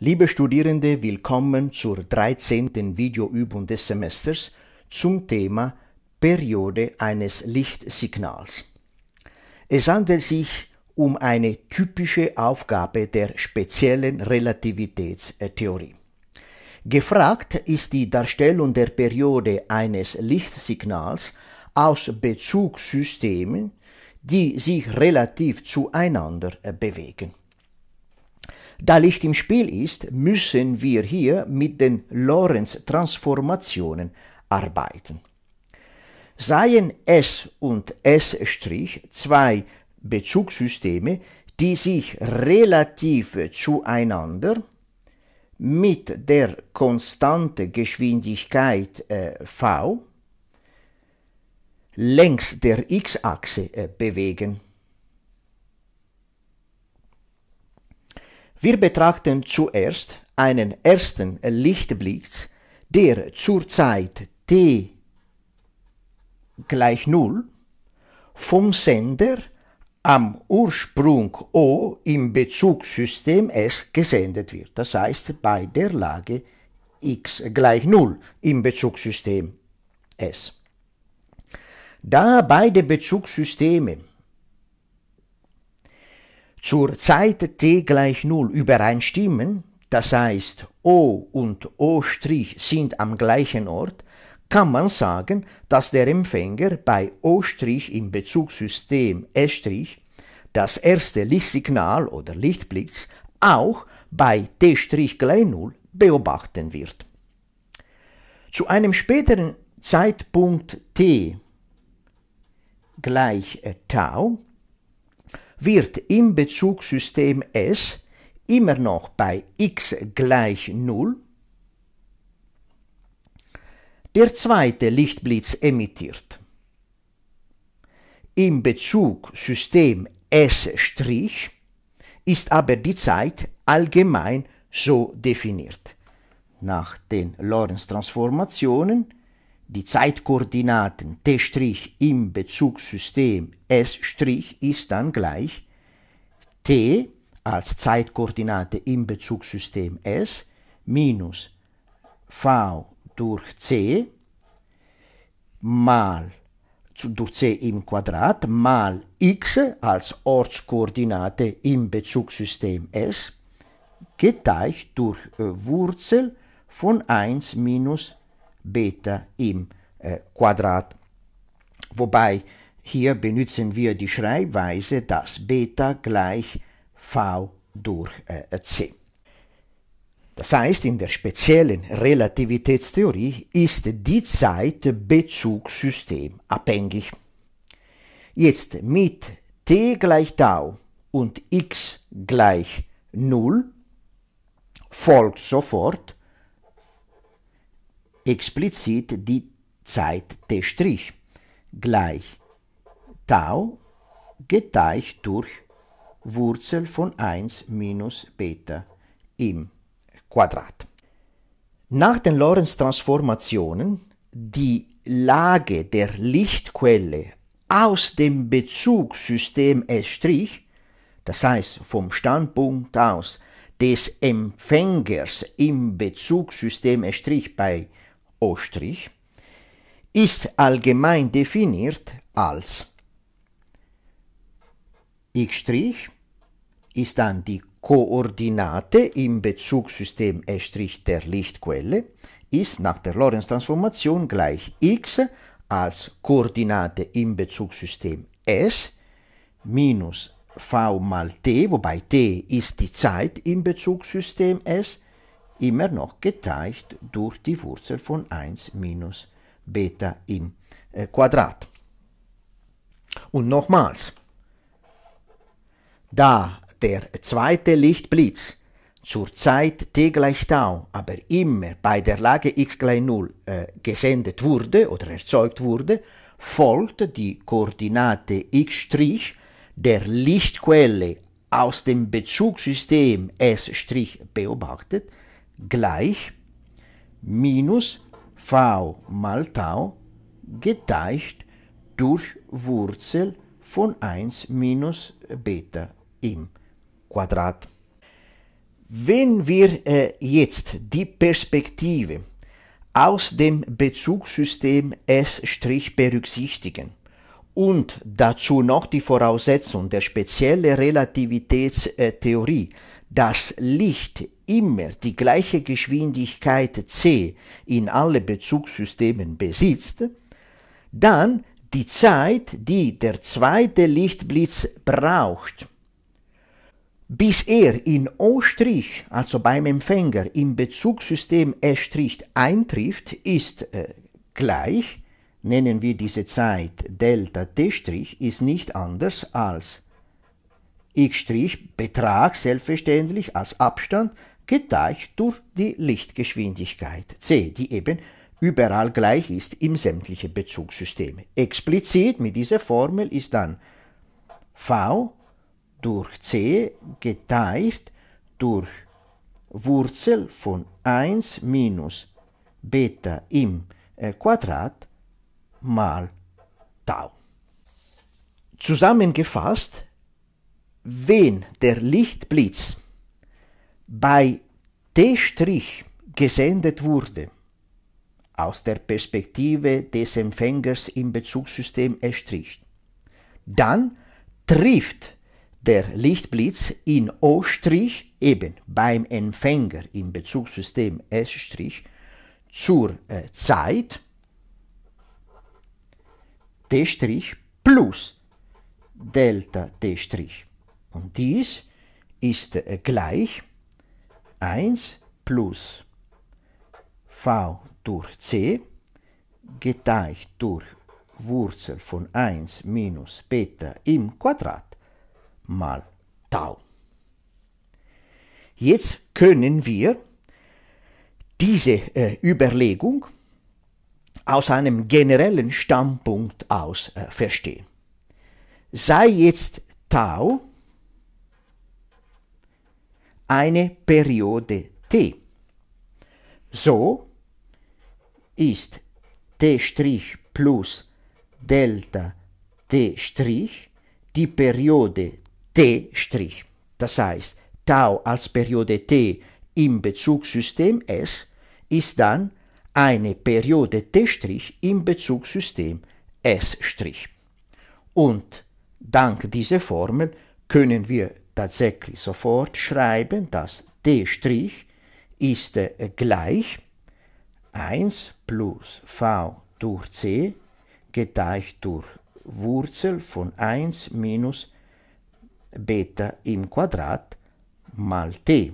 Liebe Studierende, willkommen zur 13. Videoübung des Semesters zum Thema Periode eines Lichtsignals. Es handelt sich um eine typische Aufgabe der speziellen Relativitätstheorie. Gefragt ist die Darstellung der Periode eines Lichtsignals aus Bezugssystemen, die sich relativ zueinander bewegen. Da Licht im Spiel ist, müssen wir hier mit den Lorentz-Transformationen arbeiten. Seien S und S' zwei Bezugssysteme, die sich relativ zueinander mit der konstanten Geschwindigkeit äh, v längs der x-Achse äh, bewegen. Wir betrachten zuerst einen ersten Lichtblick, der zur Zeit t gleich 0 vom Sender am Ursprung O im Bezugssystem S gesendet wird. Das heißt bei der Lage x gleich 0 im Bezugssystem S. Da beide Bezugssysteme zur Zeit t gleich 0 übereinstimmen, das heißt O und O' sind am gleichen Ort, kann man sagen, dass der Empfänger bei O' im Bezugssystem S' das erste Lichtsignal oder Lichtblitz auch bei T' gleich 0 beobachten wird. Zu einem späteren Zeitpunkt T gleich Tau wird im Bezugssystem S immer noch bei x gleich 0 der zweite Lichtblitz emittiert. Im Bezugssystem S' ist aber die Zeit allgemein so definiert. Nach den Lorentz-Transformationen die Zeitkoordinaten t' im Bezugssystem s' ist dann gleich t als Zeitkoordinate im Bezugssystem s minus v durch c mal durch c im Quadrat mal x als Ortskoordinate im Bezugssystem s geteilt durch äh, Wurzel von 1 minus Beta im äh, Quadrat. Wobei hier benutzen wir die Schreibweise, dass Beta gleich V durch äh, C. Das heißt, in der speziellen Relativitätstheorie ist die Zeit Bezugssystem abhängig. Jetzt mit t gleich tau und x gleich 0 folgt sofort, explizit die Zeit t' gleich tau geteilt durch Wurzel von 1 minus Beta im Quadrat. Nach den Lorentz-Transformationen die Lage der Lichtquelle aus dem Bezugssystem S', das heißt vom Standpunkt aus des Empfängers im Bezugssystem S' bei O', ist allgemein definiert als x' ist dann die Koordinate im Bezugssystem e S' der Lichtquelle, ist nach der Lorentz-Transformation gleich x als Koordinate im Bezugssystem S minus v mal t, wobei t ist die Zeit im Bezugssystem S, immer noch geteilt durch die Wurzel von 1 minus Beta im äh, Quadrat. Und nochmals, da der zweite Lichtblitz zur Zeit t gleich tau, aber immer bei der Lage x gleich 0 äh, gesendet wurde oder erzeugt wurde, folgt die Koordinate x' der Lichtquelle aus dem Bezugssystem S' beobachtet, gleich minus v mal tau geteilt durch Wurzel von 1 minus Beta im Quadrat. Wenn wir äh, jetzt die Perspektive aus dem Bezugssystem S' berücksichtigen und dazu noch die Voraussetzung der speziellen Relativitätstheorie, äh, dass Licht immer die gleiche Geschwindigkeit c in alle Bezugssystemen besitzt, dann die Zeit, die der zweite Lichtblitz braucht, bis er in O', also beim Empfänger, im Bezugssystem S' eintrifft, ist äh, gleich, nennen wir diese Zeit Delta T', ist nicht anders als x' Betrag, selbstverständlich, als Abstand geteilt durch die Lichtgeschwindigkeit c, die eben überall gleich ist im sämtlichen Bezugssystem. Explizit mit dieser Formel ist dann v durch c geteilt durch Wurzel von 1 minus Beta im äh, Quadrat mal Tau. Zusammengefasst, wenn der Lichtblitz bei T' gesendet wurde, aus der Perspektive des Empfängers im Bezugssystem S', dann trifft der Lichtblitz in O' eben beim Empfänger im Bezugssystem S' zur äh, Zeit T' plus Delta T'. Und dies ist äh, gleich 1 plus v durch c geteilt durch Wurzel von 1 minus Beta im Quadrat mal Tau. Jetzt können wir diese äh, Überlegung aus einem generellen Standpunkt aus äh, verstehen. Sei jetzt Tau eine Periode t. So ist t' plus Delta t' die Periode t'. Das heißt, Tau als Periode t im Bezugssystem S ist dann eine Periode t' im Bezugssystem S'. Und dank dieser Formel können wir tatsächlich sofort schreiben, dass d' ist äh, gleich 1 plus v durch c geteilt durch Wurzel von 1 minus Beta im Quadrat mal t.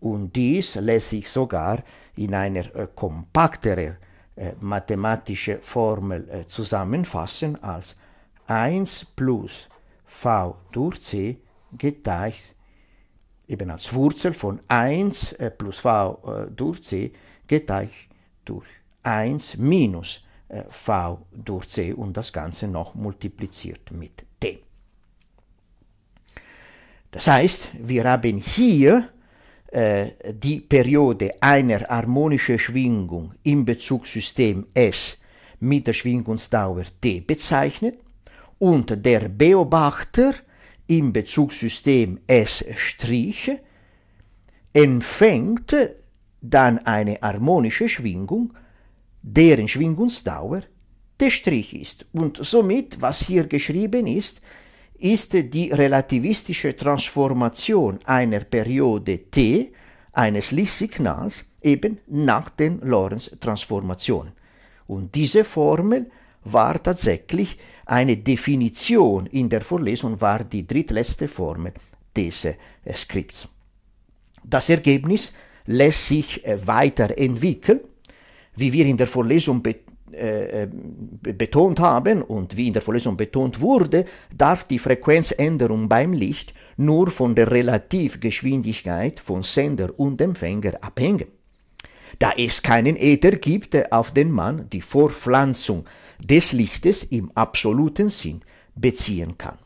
Und dies lässt sich sogar in einer äh, kompakterer äh, mathematische Formel äh, zusammenfassen als 1 plus v durch c geteilt eben als Wurzel von 1 äh, plus v äh, durch c geteilt durch 1 minus äh, v durch c und das Ganze noch multipliziert mit t. Das heißt, wir haben hier die Periode einer harmonischen Schwingung im Bezugssystem S mit der Schwingungsdauer t bezeichnet und der Beobachter im Bezugssystem S' empfängt dann eine harmonische Schwingung, deren Schwingungsdauer der Strich ist. Und somit, was hier geschrieben ist, ist die relativistische Transformation einer Periode t eines Lichtsignals eben nach den Lorentz-Transformationen. Und diese Formel war tatsächlich eine Definition in der Vorlesung, war die drittletzte Formel des äh, Skripts. Das Ergebnis lässt sich äh, weiterentwickeln, wie wir in der Vorlesung äh, äh, be betont haben und wie in der Vorlesung betont wurde, darf die Frequenzänderung beim Licht nur von der Relativgeschwindigkeit von Sender und Empfänger abhängen. Da es keinen Äther gibt, äh, auf den man die Vorpflanzung des Lichtes im absoluten Sinn beziehen kann.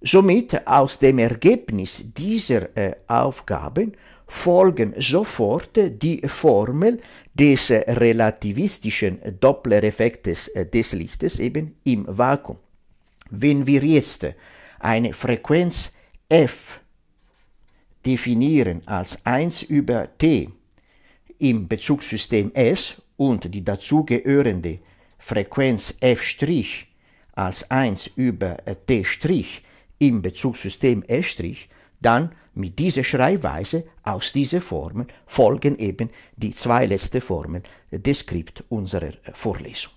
Somit aus dem Ergebnis dieser äh, Aufgaben folgen sofort die Formel des äh, relativistischen Doppler-Effektes äh, des Lichtes eben im Vakuum. Wenn wir jetzt eine Frequenz f definieren als 1 über t im Bezugssystem S und die dazugehörende Frequenz f' als 1 über äh, t' im Bezugssystem L', dann mit dieser Schreibweise aus dieser Formel folgen eben die zwei letzten Formen äh, des Skripts unserer äh, Vorlesung.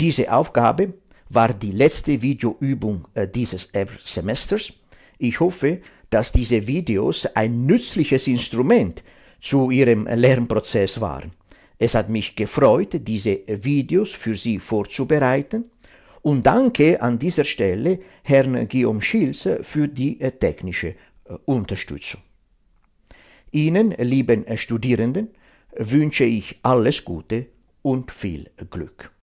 Diese Aufgabe war die letzte Videoübung dieses Semesters. Ich hoffe, dass diese Videos ein nützliches Instrument zu Ihrem Lernprozess waren. Es hat mich gefreut, diese Videos für Sie vorzubereiten und danke an dieser Stelle Herrn Guillaume Schilze für die äh, technische äh, Unterstützung. Ihnen, lieben äh, Studierenden, wünsche ich alles Gute und viel Glück.